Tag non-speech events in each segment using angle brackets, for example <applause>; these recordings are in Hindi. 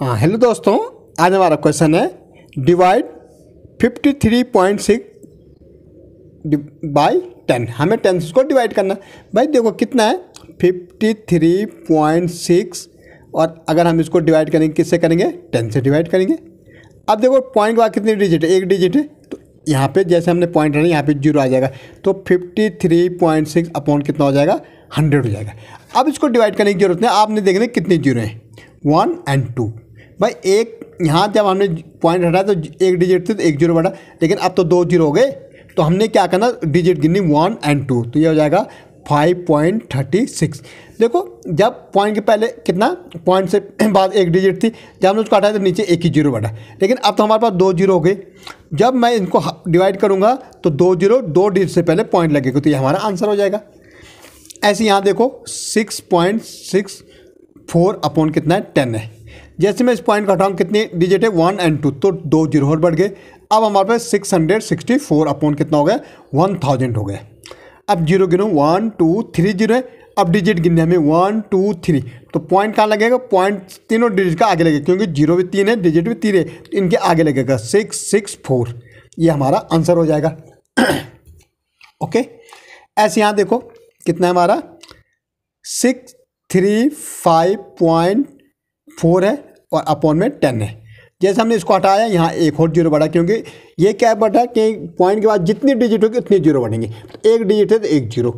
हाँ हेलो दोस्तों आज हमारा क्वेश्चन है डिवाइड 53.6 बाय 10 हमें टेन को डिवाइड करना भाई देखो कितना है 53.6 और अगर हम इसको डिवाइड करेंगे किससे करेंगे टेन से डिवाइड करेंगे अब देखो पॉइंट के बाद कितनी डिजिट है एक डिजिट है तो यहाँ पे जैसे हमने पॉइंट है यहाँ पे जीरो आ जाएगा तो 53.6 अपॉन कितना हो जाएगा हंड्रेड हो जाएगा अब इसको डिवाइड करने की जरूरत नहीं आपने देखने कितनी जीरो हैं वन एंड टू भाई एक यहाँ जब हमने पॉइंट हटाया तो एक डिजिट थी तो एक जीरो बढ़ा लेकिन अब तो दो जीरो हो गए तो हमने क्या करना डिजिट गिननी वन एंड टू तो ये हो जाएगा फाइव पॉइंट थर्टी सिक्स देखो जब पॉइंट के पहले कितना पॉइंट से <clears throat> बाद एक डिजिट थी जब हमने उसको हटाया तो नीचे एक ही जीरो बढ़ा लेकिन अब तो हमारे पास दो जीरो हो गए जब मैं इनको डिवाइड करूँगा तो दो जीरो दो डिजिट से पहले पॉइंट लगेगा तो ये हमारा आंसर हो जाएगा ऐसे यहाँ देखो six point six four upon कितना है टेन है जैसे मैं इस पॉइंट का हटाऊँ कितनी डिजिट है वन एंड टू तो दो जीरो और बढ़ गए अब हमारे पास six hundred sixty four upon कितना हो गया वन थाउजेंड हो गया अब जीरो गिनो वन टू थ्री जीरो है अब डिजिट गिनने हमें वन टू थ्री तो पॉइंट कहाँ लगेगा पॉइंट तीनों डिजिट का आगे लगेगा क्योंकि जीरो भी तीन है डिजिट भी तीन है तो इनके आगे लगेगा सिक्स सिक्स फोर ये हमारा आंसर हो जाएगा ओके <clears throat> ऐसे यहाँ देखो कितना है हमारा six three five point four है और अपॉन में टेन है जैसे हमने इसको हटाया यहाँ एक और जीरो बढ़ा क्योंकि ये क्या बढ़ा कि पॉइंट के बाद जितनी डिजिट होगी उतनी जीरो बढ़ेंगे तो एक डिजिट है तो एक जीरो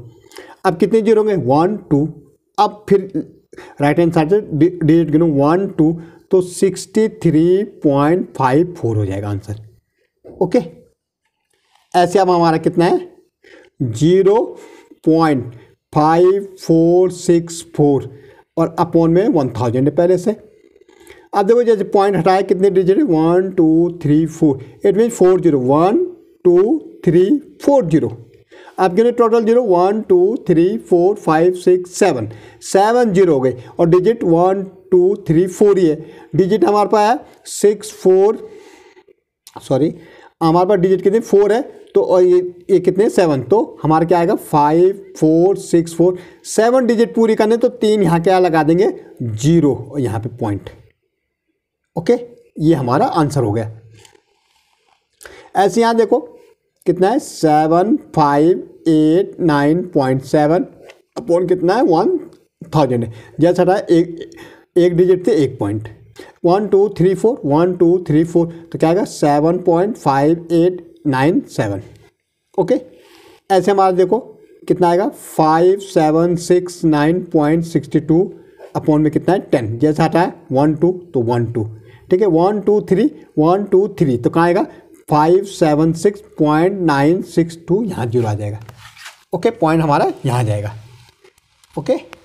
अब कितने जीरो होंगे वन टू अब फिर राइट हैंड साइड से डिजिट गिनो वन टू तो sixty three point five four हो जाएगा आंसर ओके ऐसे अब हमारा कितना है zero point five four six four और अपॉन में वन थाउजेंड है पहले से अब देखो जैसे पॉइंट हटाए कितने डिजिट है one two three four it mean four zero one two three four zero अब लिए total zero one two three four five six seven seven zero हो गए और digit one two three four ही है डिजिट हमारे पास है सिक्स फोर सॉरी हमारे पास डिजिट कितने फोर है तो और ये ये कितने सेवन तो हमारा क्या आएगा five four six four seven digit पूरी करने तो तीन यहाँ क्या लगा देंगे जीरो और यहाँ पे पॉइंट ओके ये हमारा आंसर हो गया ऐसे यहाँ देखो कितना है seven five eight nine point seven upon कितना है वन थाउजेंड है जैसा था एक एक डिजिट थे एक point one two three four one two three four तो क्या आएगा seven point five eight nine seven okay ऐसे हमारा देखो कितना आएगा five seven six nine point sixty two upon में कितना है टेन जैसे है वन टू तो वन टू ठीक है one two three one two three तो कहाँ आएगा five seven six point nine six two यहाँ जीरो आ जाएगा ओके okay, पॉइंट हमारा यहाँ जाएगा ओके okay?